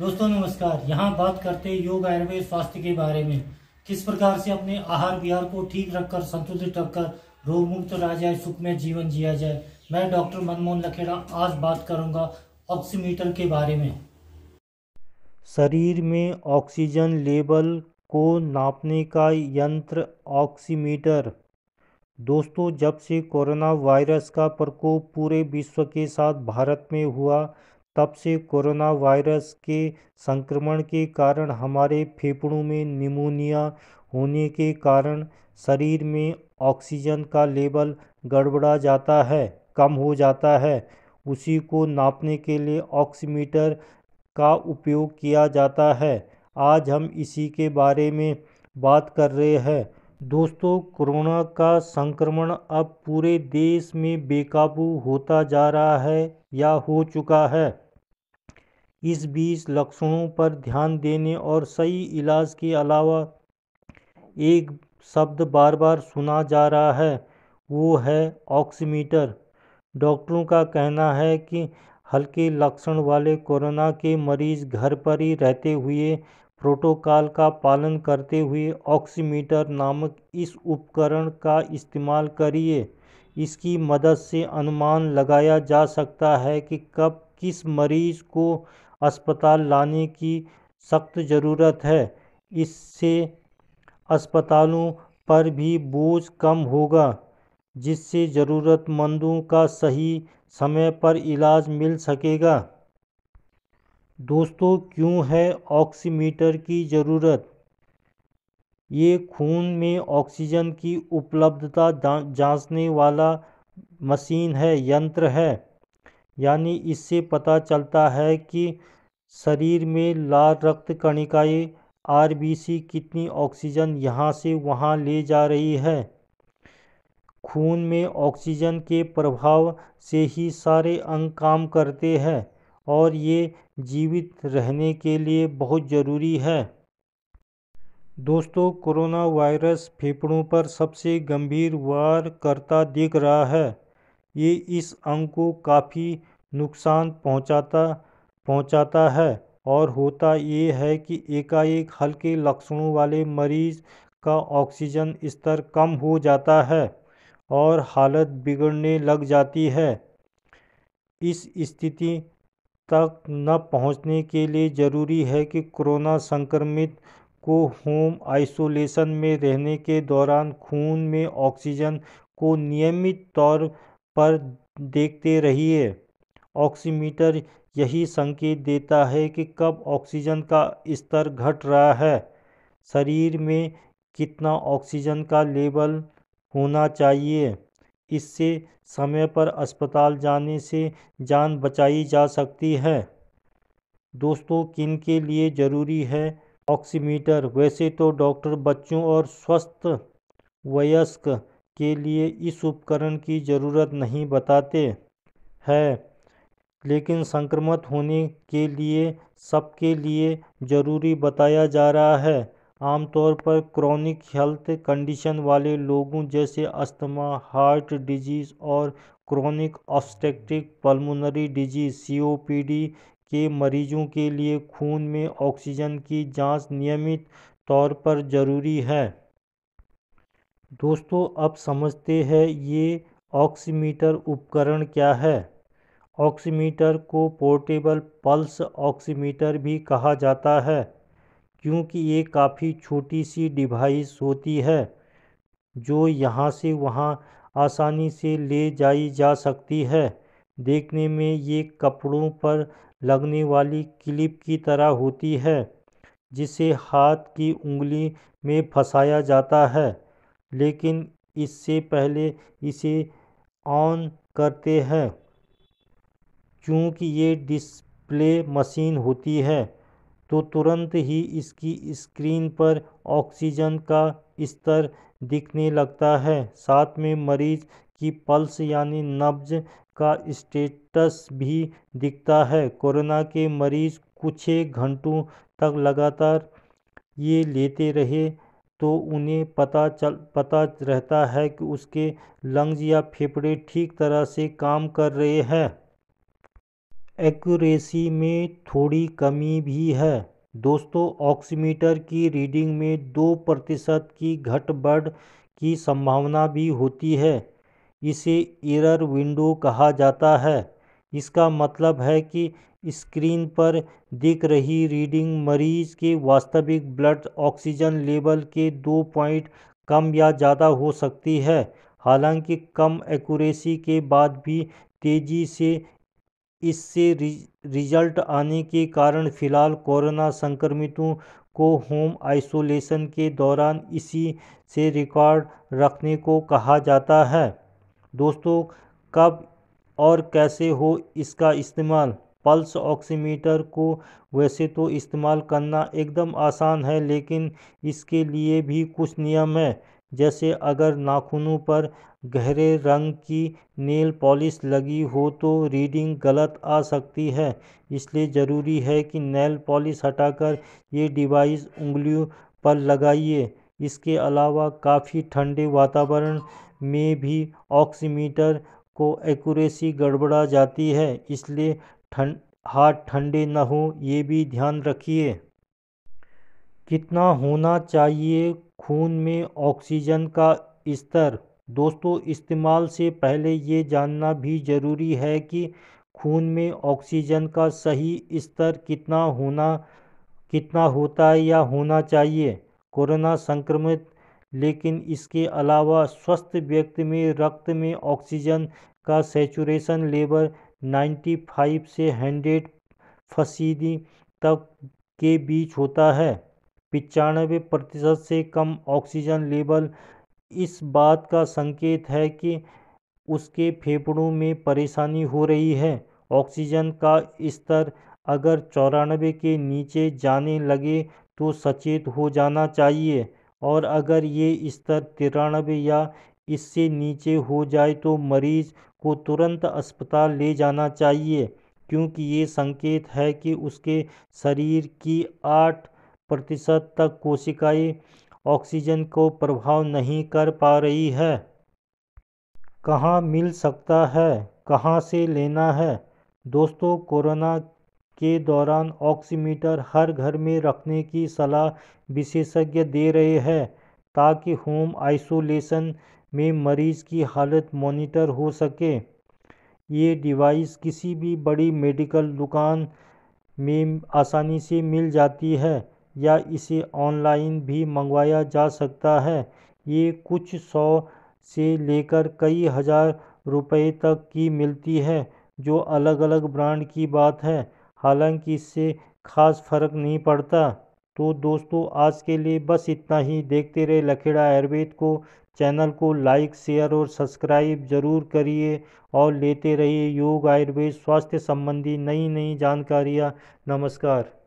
दोस्तों नमस्कार यहाँ बात करते हैं योग आयुर्वेद स्वास्थ्य के बारे में किस प्रकार से अपने आहार विहार को ठीक रखकर संतुलित रखकर रोग मुक्त रह जाए सुख में जीवन जिया जाए मैं डॉक्टर मनमोहन लखेड़ा आज बात करूंगा ऑक्सीमीटर के बारे में शरीर में ऑक्सीजन लेवल को नापने का यंत्र ऑक्सीमीटर दोस्तों जब से कोरोना वायरस का प्रकोप पूरे विश्व के साथ भारत में हुआ तब से कोरोना वायरस के संक्रमण के कारण हमारे फेफड़ों में निमोनिया होने के कारण शरीर में ऑक्सीजन का लेवल गड़बड़ा जाता है कम हो जाता है उसी को नापने के लिए ऑक्सीमीटर का उपयोग किया जाता है आज हम इसी के बारे में बात कर रहे हैं दोस्तों कोरोना का संक्रमण अब पूरे देश में बेकाबू होता जा रहा है या हो चुका है इस बीच लक्षणों पर ध्यान देने और सही इलाज के अलावा एक शब्द बार बार सुना जा रहा है वो है ऑक्सीमीटर डॉक्टरों का कहना है कि हल्के लक्षण वाले कोरोना के मरीज घर पर ही रहते हुए प्रोटोकॉल का पालन करते हुए ऑक्सीमीटर नामक इस उपकरण का इस्तेमाल करिए इसकी मदद से अनुमान लगाया जा सकता है कि कब किस मरीज़ को अस्पताल लाने की सख्त ज़रूरत है इससे अस्पतालों पर भी बोझ कम होगा जिससे ज़रूरतमंदों का सही समय पर इलाज मिल सकेगा दोस्तों क्यों है ऑक्सीमीटर की ज़रूरत ये खून में ऑक्सीजन की उपलब्धता जांचने वाला मशीन है यंत्र है यानी इससे पता चलता है कि शरीर में लाल रक्त कणिकाएँ आरबीसी कितनी ऑक्सीजन यहाँ से वहाँ ले जा रही है खून में ऑक्सीजन के प्रभाव से ही सारे अंग काम करते हैं और ये जीवित रहने के लिए बहुत ज़रूरी है दोस्तों कोरोना वायरस फेफड़ों पर सबसे गंभीर वार करता दिख रहा है ये इस अंग को काफ़ी नुकसान पहुंचाता पहुंचाता है और होता ये है कि एकाएक हल्के लक्षणों वाले मरीज़ का ऑक्सीजन स्तर कम हो जाता है और हालत बिगड़ने लग जाती है इस स्थिति तक न पहुंचने के लिए ज़रूरी है कि कोरोना संक्रमित को होम आइसोलेशन में रहने के दौरान खून में ऑक्सीजन को नियमित तौर पर देखते रहिए ऑक्सीमीटर यही संकेत देता है कि कब ऑक्सीजन का स्तर घट रहा है शरीर में कितना ऑक्सीजन का लेवल होना चाहिए इससे समय पर अस्पताल जाने से जान बचाई जा सकती है दोस्तों किन के लिए ज़रूरी है ऑक्सीमीटर वैसे तो डॉक्टर बच्चों और स्वस्थ वयस्क के लिए इस उपकरण की ज़रूरत नहीं बताते हैं लेकिन संक्रमित होने के लिए सबके लिए ज़रूरी बताया जा रहा है आमतौर पर क्रॉनिक हेल्थ कंडीशन वाले लोगों जैसे अस्थमा हार्ट डिजीज़ और chronic obstructive pulmonary disease COPD के मरीजों के लिए खून में ऑक्सीजन की जांच नियमित तौर पर ज़रूरी है दोस्तों अब समझते हैं ये ऑक्सीमीटर उपकरण क्या है ऑक्सीमीटर को पोर्टेबल पल्स ऑक्सीमीटर भी कहा जाता है क्योंकि ये काफ़ी छोटी सी डिवाइस होती है जो यहाँ से वहाँ आसानी से ले जाई जा सकती है देखने में ये कपड़ों पर लगने वाली क्लिप की तरह होती है जिसे हाथ की उंगली में फंसाया जाता है लेकिन इससे पहले इसे ऑन करते हैं क्योंकि ये डिस्प्ले मशीन होती है तो तुरंत ही इसकी स्क्रीन पर ऑक्सीजन का स्तर दिखने लगता है साथ में मरीज की पल्स यानी नब्ज का स्टेटस भी दिखता है कोरोना के मरीज कुछ घंटों तक लगातार ये लेते रहे तो उन्हें पता चल पता रहता है कि उसके लंग्स या फेफड़े ठीक तरह से काम कर रहे हैं एक्यूरेसी में थोड़ी कमी भी है दोस्तों ऑक्सीमीटर की रीडिंग में दो प्रतिशत की घट बढ़ की संभावना भी होती है इसे एरर विंडो कहा जाता है इसका मतलब है कि स्क्रीन पर दिख रही रीडिंग मरीज के वास्तविक ब्लड ऑक्सीजन लेवल के दो पॉइंट कम या ज़्यादा हो सकती है हालांकि कम एक्यूरेसी के बाद भी तेज़ी से इससे रिजल्ट आने के कारण फिलहाल कोरोना संक्रमितों को होम आइसोलेशन के दौरान इसी से रिकॉर्ड रखने को कहा जाता है दोस्तों कब और कैसे हो इसका इस्तेमाल पल्स ऑक्सीमीटर को वैसे तो इस्तेमाल करना एकदम आसान है लेकिन इसके लिए भी कुछ नियम है जैसे अगर नाखूनों पर गहरे रंग की नेल पॉलिश लगी हो तो रीडिंग गलत आ सकती है इसलिए ज़रूरी है कि नेल पॉलिश हटाकर ये डिवाइस उंगलियों पर लगाइए इसके अलावा काफ़ी ठंडे वातावरण में भी ऑक्सीमीटर को एक्यूरेसी गड़बड़ा जाती है इसलिए ठंड हाथ ठंडे न हो ये भी ध्यान रखिए कितना होना चाहिए खून में ऑक्सीजन का स्तर दोस्तों इस्तेमाल से पहले ये जानना भी ज़रूरी है कि खून में ऑक्सीजन का सही स्तर कितना होना कितना होता है या होना चाहिए कोरोना संक्रमित लेकिन इसके अलावा स्वस्थ व्यक्ति में रक्त में ऑक्सीजन का सेचुरेशन लेवल 95 से 100 फसीदी तक के बीच होता है पिचानवे प्रतिशत से कम ऑक्सीजन लेवल इस बात का संकेत है कि उसके फेफड़ों में परेशानी हो रही है ऑक्सीजन का स्तर अगर चौरानवे के नीचे जाने लगे तो सचेत हो जाना चाहिए और अगर ये स्तर तिरानवे या इससे नीचे हो जाए तो मरीज को तुरंत अस्पताल ले जाना चाहिए क्योंकि ये संकेत है कि उसके शरीर की आठ प्रतिशत तक कोशिकाएं ऑक्सीजन को प्रभाव नहीं कर पा रही है कहाँ मिल सकता है कहाँ से लेना है दोस्तों कोरोना के दौरान ऑक्सीमीटर हर घर में रखने की सलाह विशेषज्ञ दे रहे हैं ताकि होम आइसोलेशन में मरीज की हालत मॉनिटर हो सके ये डिवाइस किसी भी बड़ी मेडिकल दुकान में आसानी से मिल जाती है या इसे ऑनलाइन भी मंगवाया जा सकता है ये कुछ सौ से लेकर कई हज़ार रुपए तक की मिलती है जो अलग अलग ब्रांड की बात है हालांकि इससे ख़ास फ़र्क नहीं पड़ता तो दोस्तों आज के लिए बस इतना ही देखते रहे लखेड़ा आयुर्वेद को चैनल को लाइक शेयर और सब्सक्राइब ज़रूर करिए और लेते रहिए योग आयुर्वेद स्वास्थ्य संबंधी नई नई जानकारियाँ नमस्कार